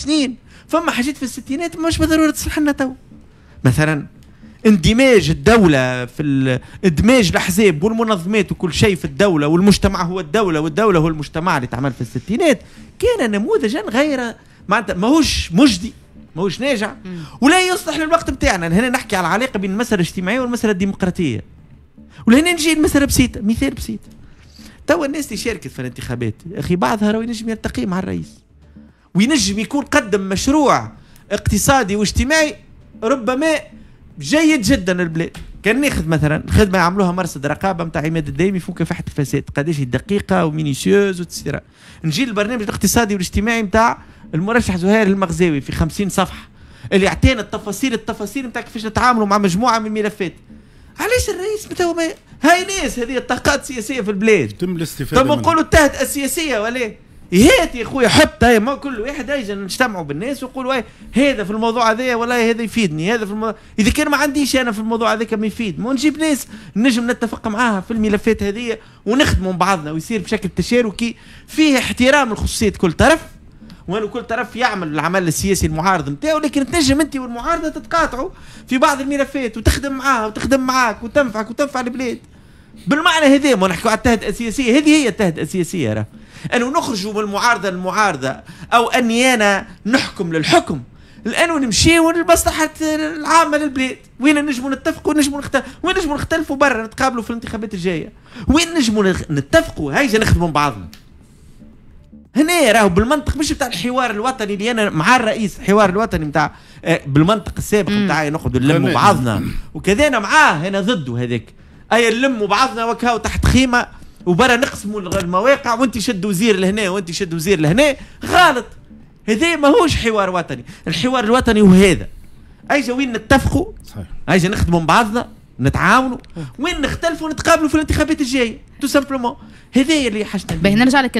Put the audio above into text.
سنين فما حاجات في الستينات مش بالضروره تصلح لنا تو مثلا اندماج الدولة في ادماج الأحزاب والمنظمات وكل شيء في الدولة والمجتمع هو الدولة والدولة هو المجتمع اللي تعمل في الستينات كان نموذجا غير معناتها ماهوش مجدي ماهوش ناجع ولا يصلح للوقت بتاعنا هنا نحكي على العلاقة بين المسألة الاجتماعية والمسألة الديمقراطية ولهنا نجي المسألة بسيطة مثال بسيط توا الناس اللي شاركت في الانتخابات أخي بعضها راهو ينجم يلتقي مع الرئيس وينجم يكون قدم مشروع اقتصادي واجتماعي ربما جيد جدا للبلاد كان ناخذ مثلا خدمه يعملوها مرصد رقابه نتاع عماد الدايمي في مكافحه الفساد قداش دقيقه ومينيسيوز وتسيرا نجي للبرنامج الاقتصادي والاجتماعي نتاع المرشح زهير المغزاوي في 50 صفحه اللي اعطينا التفاصيل التفاصيل نتاع كيفاش نتعاملوا مع مجموعه من الملفات علاش الرئيس متوا هاي ناس هذه الطاقات السياسيه في البلاد تم الاستفاده طب نقولوا التهدئه السياسيه ولا هات يا خويا حط هاي ما كل واحد اجي نجتمعوا بالناس ويقولوا هذا في الموضوع هذا والله هذا يفيدني هذا في الموضوع اذا كان ما عنديش انا في الموضوع هذاك ما يفيد ما نجيب ناس نجم نتفق معاها في الملفات هذه ونخدموا بعضنا ويصير بشكل تشاركي فيه احترام لخصوصيه كل طرف وانه كل طرف يعمل العمل السياسي المعارض نتاعو لكن تنجم انت والمعارضه تتقاطعوا في بعض الملفات وتخدم معاها وتخدم معاك وتنفعك وتنفع البلاد بالمعنى هذا ما نحكوا على التهدئه السياسيه هذه هي التهدئه السياسيه راه انه نخرجوا من المعارضه للمعارضه او اني انا نحكم للحكم لانه نمشيو للمصلحه العامه للبلاد وين نجموا نتفقوا نجموا نختلفوا وين نجموا نختلفوا برا نتقابلوا في الانتخابات الجايه وين نجموا نتفقوا هيجا نخدموا بعضنا هنا راهو بالمنطق مش بتاع الحوار الوطني اللي انا مع الرئيس الحوار الوطني بتاع آه، بالمنطق السابق بتاعي نقعدوا نلموا بعضنا وكذا انا معاه انا ضده هذاك اي نلموا بعضنا وكاو تحت خيمه وبرا نقسموا المواقع وانت شد وزير لهنا وانت شد وزير لهنا غلط هذا ماهوش حوار وطني الحوار الوطني هو هذا ايجا وين نتفقوا ايجا نخدموا بعضنا نتعاونوا وين نختلفوا نتقابلوا في الانتخابات الجايه تو سامبلومون هذا اللي حاجتنا باهي نرجع لك